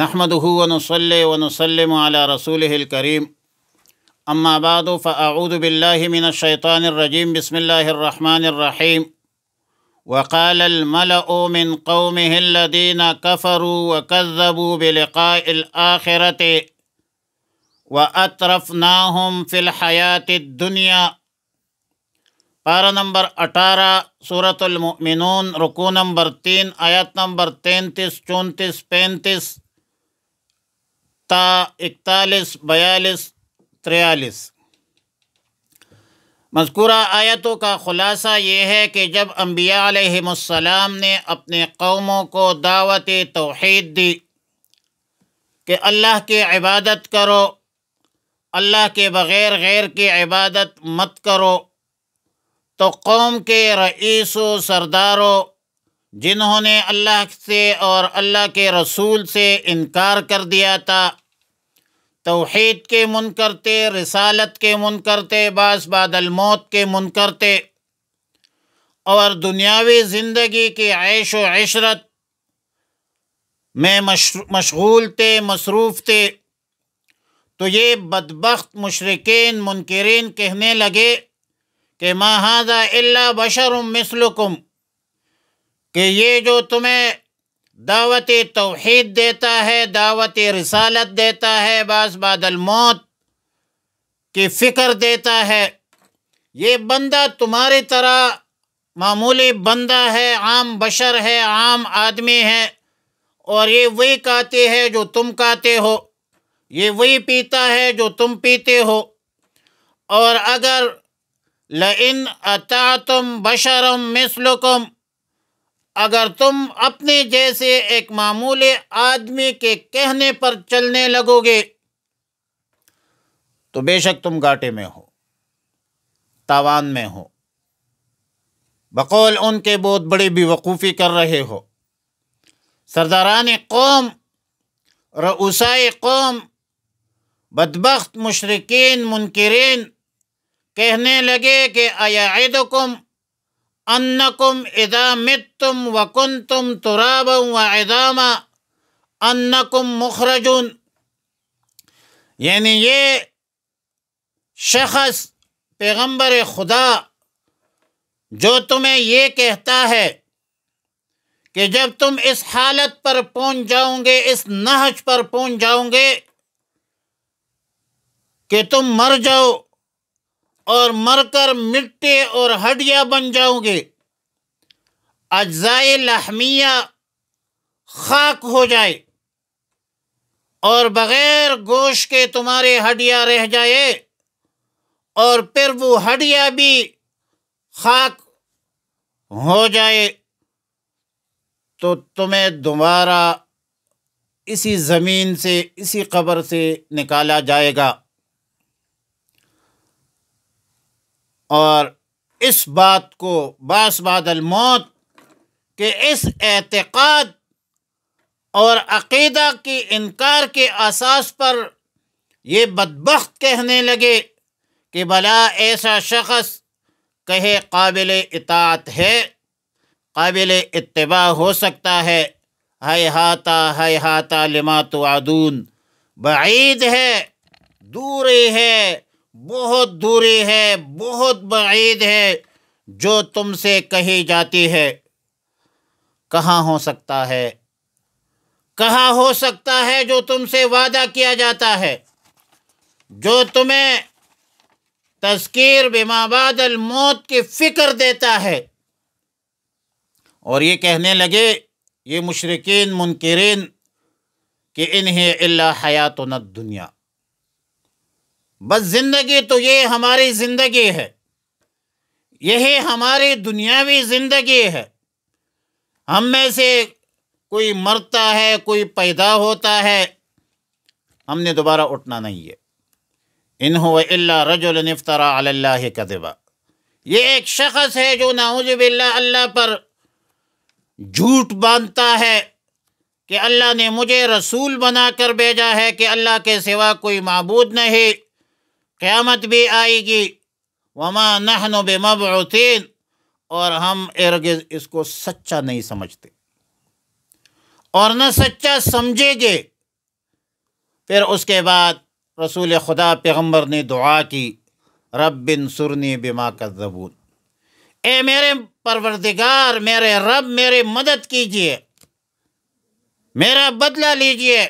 نحمده ونصلي ونسلم على رسوله الكريم أما بعد فأعوذ بالله من الشيطان الرجيم بسم الله الرحمن الرحيم وقال الملأ من قومه الذين كفروا وكذبوا بلقاء الآخرة وأترفناهم في الحياة الدنيا پارہ نمبر اٹھارہ سورة المؤمنون رکو نمبر تین آیت نمبر تینتیس چونتیس پینتیس اکتالیس بیالیس تریالیس مذکورہ آیتوں کا خلاصہ یہ ہے کہ جب انبیاء علیہم السلام نے اپنے قوموں کو دعوت توحید دی کہ اللہ کی عبادت کرو اللہ کے بغیر غیر کی عبادت مت کرو تو قوم کے رئیس و سرداروں جنہوں نے اللہ سے اور اللہ کے رسول سے انکار کر دیا تھا توحید کے تھے رسالت کے تھے بعض بعد الموت کے تھے اور دنیاوی زندگی کی عیش و عشرت میں مشغول تھے مصروف تھے تو یہ بدبخت مشرقین منکرین کہنے لگے کہ مہاذا اللہ بشرم مثلکم کہ یہ جو تمہیں دعوت توحید دیتا ہے دعوت رسالت دیتا ہے بعض بعد الموت کی فکر دیتا ہے یہ بندہ تمہاری طرح معمولی بندہ ہے عام بشر ہے عام آدمی ہے اور یہ وہی کہتے ہے جو تم کہتے ہو یہ وہی پیتا ہے جو تم پیتے ہو اور اگر أَتَعْتُمْ بشرم مِثْلُكُمْ اگر تم اپنے جیسے ایک معمول آدمی کے کہنے پر چلنے لگو گے تو بے شک تم گاٹے میں ہو تاوان میں ہو بقول ان کے بہت بڑے بیوقوفی کر رہے ہو سرداران قوم ر قوم بدبخت مشرقین منکرین کہنے لگے کہ آیاد انکم اذا متم وکنتم ترابا وعظاما انکم مخرجون یعنی یہ شخص پیغمبر خدا جو تمہیں یہ کہتا ہے کہ جب تم اس حالت پر پہنچ جاؤں گے اس نہج پر پہنچ جاؤں گے کہ تم مر جاؤ اور مر کر مٹے اور ہڈیا بن جاؤں گے اجزائے لحمیہ خاک ہو جائے اور بغیر گوشت کے تمہارے ہڈیا رہ جائے اور پھر وہ ہڈیا بھی خاک ہو جائے تو تمہیں دوبارہ اسی زمین سے اسی قبر سے نکالا جائے گا اور اس بات کو باس بعد الموت کہ اس اعتقاد اور عقیدہ کی انکار کے اساس پر یہ بدبخت کہنے لگے کہ بھلا ایسا شخص کہے قابل اطاعت ہے قابل اتباع ہو سکتا ہے ہائے ہاتا ہائے ہاتا لما تو بعید ہے دور ہے بہت دوری ہے بہت بعید ہے جو تم سے کہی جاتی ہے کہاں ہو سکتا ہے کہاں ہو سکتا ہے جو تم سے وعدہ کیا جاتا ہے جو تمہیں تذکیر بما بعد الموت کی فکر دیتا ہے اور یہ کہنے لگے یہ مشرقین منکرین کہ انہیں اللہ حیات و دنیا بس زندگی تو یہ ہماری زندگی ہے یہی ہماری دنیاوی زندگی ہے ہم میں سے کوئی مرتا ہے کوئی پیدا ہوتا ہے ہم نے دوبارہ اٹھنا نہیں ہے انہوں اللہ رجول نفطار اللہ کدوا یہ ایک شخص ہے جو ناؤز باللہ اللہ پر جھوٹ باندھتا ہے کہ اللہ نے مجھے رسول بنا کر بھیجا ہے کہ اللہ کے سوا کوئی معبود نہیں قیامت بھی آئے گی وما نحن بمبعوثین اور ہم ارگز اس کو سچا نہیں سمجھتے اور نہ سچا سمجھے گے پھر اس کے بعد رسول خدا پیغمبر نے دعا کی رب بن سرنی بما کذبون اے میرے پروردگار میرے رب میرے مدد کیجئے میرا بدلہ لیجئے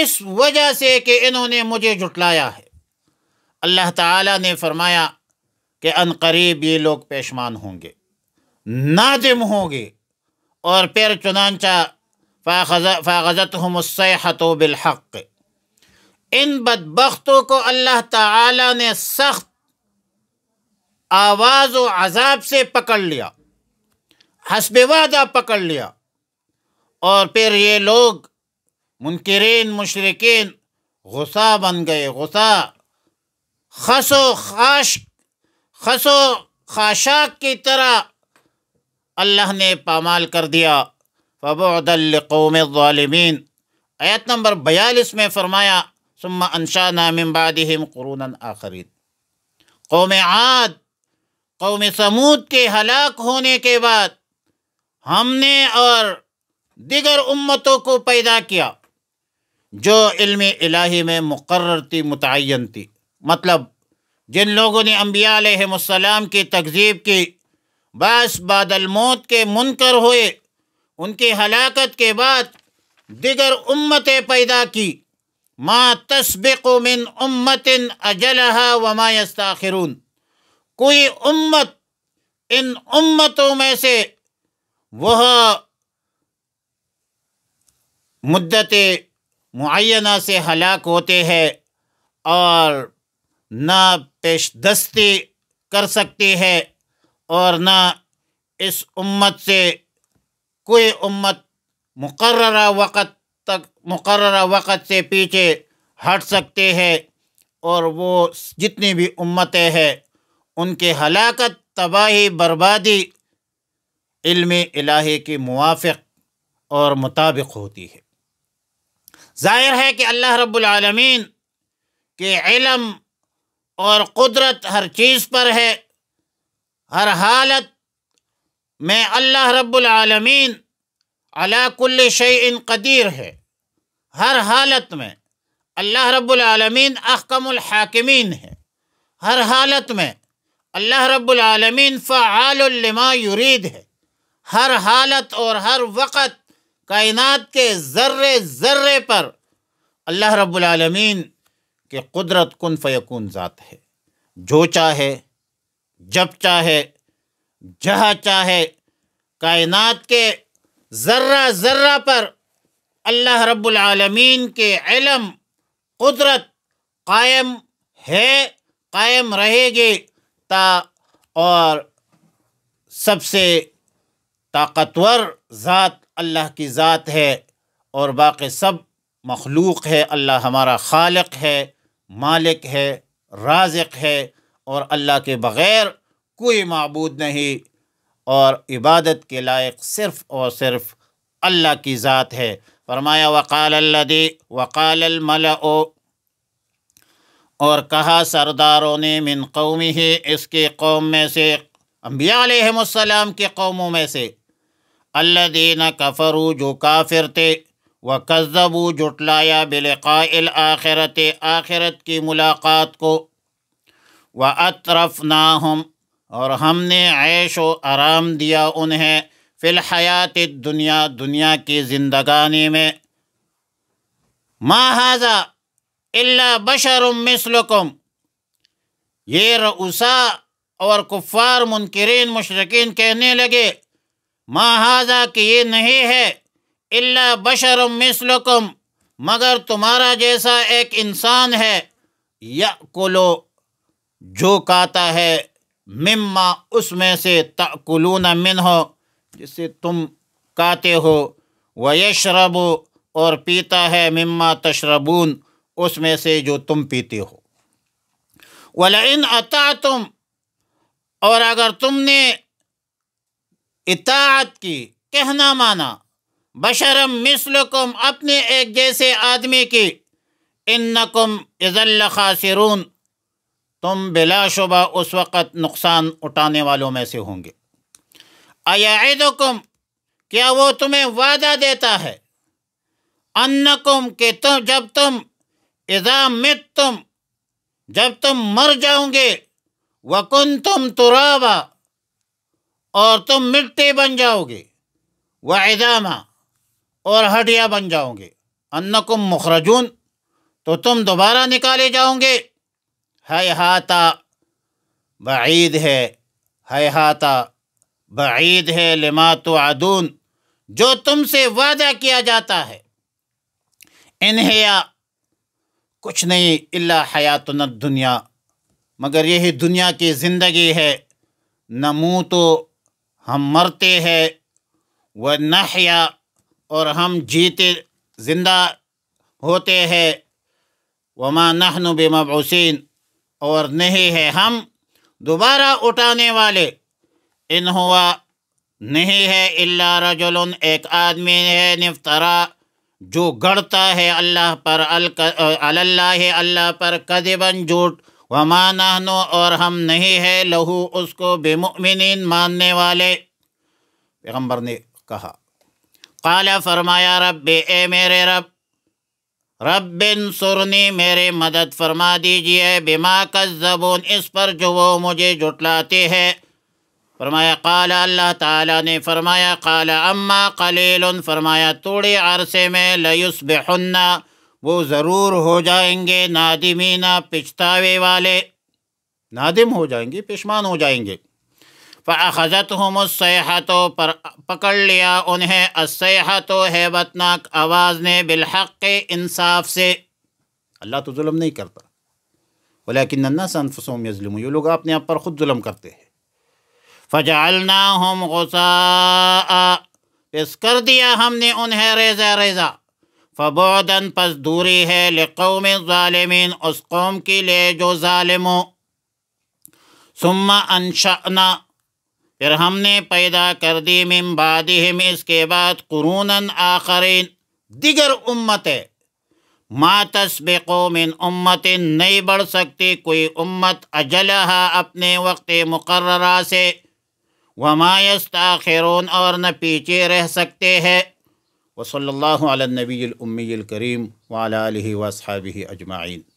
اس وجہ سے کہ انہوں نے مجھے جھٹلایا ہے اللہ تعالیٰ نے فرمایا کہ ان قریب یہ لوگ پیشمان ہوں گے نادم ہوں گے اور پھر چنانچہ فاغذت ہم مسحت و بالحق ان بدبختوں کو اللہ تعالیٰ نے سخت آواز و عذاب سے پکڑ لیا حسب وعدہ پکڑ لیا اور پھر یہ لوگ منکرین مشرقین غصہ بن گئے غصہ خس و خاش خس و خاشاک کی طرح اللہ نے پامال کر دیا فبعد القوم الظالمین آیت نمبر بیالیس میں فرمایا ثم انشا نام بعدهم قرون آخری قوم عاد قوم سمود کے ہلاک ہونے کے بعد ہم نے اور دیگر امتوں کو پیدا کیا جو علم الہی میں مقرر تھی متعین تھی مطلب جن لوگوں نے انبیاء علیہ السلام کی تقزیب کی بعض بعد الموت کے منکر ہوئے ان کی ہلاکت کے بعد دیگر امتیں پیدا کی ما تسبق من امت امتن وما يستاخرون کوئی امت ان امتوں میں سے وہ مدت معینہ سے ہلاک ہوتے ہیں اور نہ پیش دستی کر سکتی ہے اور نہ اس امت سے کوئی امت مقررہ وقت تک مقررہ وقت سے پیچھے ہٹ سکتے ہے اور وہ جتنی بھی امتیں ہیں ان کے ہلاکت تباہی بربادی علم الہی کی موافق اور مطابق ہوتی ہے ظاہر ہے کہ اللہ رب العالمین کے علم اور قدرت ہر چیز پر ہے ہر حالت میں اللہ رب العالمین علا کل الشعین قدیر ہے ہر حالت میں اللہ رب العالمین احکم الحاکمین ہے ہر حالت میں اللہ رب العالمین فعال یرید ہے ہر حالت اور ہر وقت کائنات کے ذرے ذرے پر اللہ رب العالمین کہ قدرت کن فیقون ذات ہے جو چاہے جب چاہے جہاں چاہے کائنات کے ذرہ ذرہ پر اللہ رب العالمین کے علم قدرت قائم ہے قائم رہے گی تا اور سب سے طاقتور ذات اللہ کی ذات ہے اور باقی سب مخلوق ہے اللہ ہمارا خالق ہے مالک ہے رازق ہے اور اللہ کے بغیر کوئی معبود نہیں اور عبادت کے لائق صرف اور صرف اللہ کی ذات ہے فرمایا وقال اللہ دی وقال او اور کہا سرداروں نے من قومی ہی اس کے قوم میں سے انبیاء علیہم السلام کے قوموں میں سے اللہ دینہ کفرو جو کافر تھے وہ قزب جٹلایا بالقال آخرت آخرت کی ملاقات کو و اطرف اور ہم نے عیش و آرام دیا انہیں فی الحیات دنیا دنیا کی زندگانی میں مہذا اللہ بشر مسلقم یہ اُوسا اور کفار منکرین مشرقین کہنے لگے کہ یہ نہیں ہے اللہ بشرم مثلکم مگر تمہارا جیسا ایک انسان ہے یا کلو جو کاتا ہے مما اس میں سے کلون من ہو جسے تم کاتے ہو وہ یشرب اور پیتا ہے مما تشربون اس میں سے جو تم پیتے ہو ولاً تم اور اگر تم نے اطاعت کی کہنا مانا بشرم مثلکم اپنے ایک جیسے آدمی کی انکم اذل خاسرون تم بلا شبہ اس وقت نقصان اٹھانے والوں میں سے ہوں گے ایاد کیا وہ تمہیں وعدہ دیتا ہے انکم کہ تم جب تم مت تم جب تم مر جاؤ گے وکن تم ترابا اور تم مٹی بن جاؤ گے وہ اور ہڈیا بن جاؤں گے انکم مخرجون تو تم دوبارہ نکالے جاؤں گے ہے ہاتا بعید ہے ہے ہاتا بعید ہے لما تو جو تم سے وعدہ کیا جاتا ہے انہیا کچھ نہیں اللہ حیات نت دنیا مگر یہی دنیا کی زندگی ہے نہ تو ہم مرتے ہیں وہ نہ اور ہم جیتے زندہ ہوتے ہیں وما نحن بمبعوثین اور نہیں ہے ہم دوبارہ اٹھانے والے ان ہوا نہیں ہے اللہ رجل ایک آدمی ہے نفترا جو گڑتا ہے اللہ پر اللہ اللہ پر کدیبن جھوٹ وما نحن اور ہم نہیں ہے لہو اس کو بے ماننے والے پیغمبر نے کہا قال فرمایا رب اے میرے رب رب بن سرنی میرے مدد فرما دیجئے بما کذبون اس پر جو وہ مجھے جھٹلاتے ہیں فرمایا قال اللہ تعالیٰ نے فرمایا قال اما قلیل فرمایا توڑے عرصے میں لیسبحن وہ ضرور ہو جائیں گے نادمینہ پچھتاوے والے نادم ہو جائیں گے پشمان ہو جائیں گے ف حضرت ہم پر پکڑ لیا انہیں اس تو و حبت ناک آواز نے بالحق انصاف سے اللہ تو ظلم نہیں کرتا بولا کہ نن سنفسوم ظلم اپنے آپ پر خود ظلم کرتے ہیں پس کر دیا ہم نے انہیں ریزا ریزا فبودن دوری ہے لقوم ظالمین اس قوم کی لے جو ظالم ثم انشانہ پھر ہم نے پیدا کر دی من بعدہم اس کے بعد قرون آخرین دیگر امت تسبق من امت نہیں بڑھ سکتی کوئی امت اجلہا اپنے وقت مقررہ سے وما یستاخرون اور نہ پیچھے رہ سکتے ہیں علی النبی الامی الکریم وعلی الکریم واصحابہ اجمعین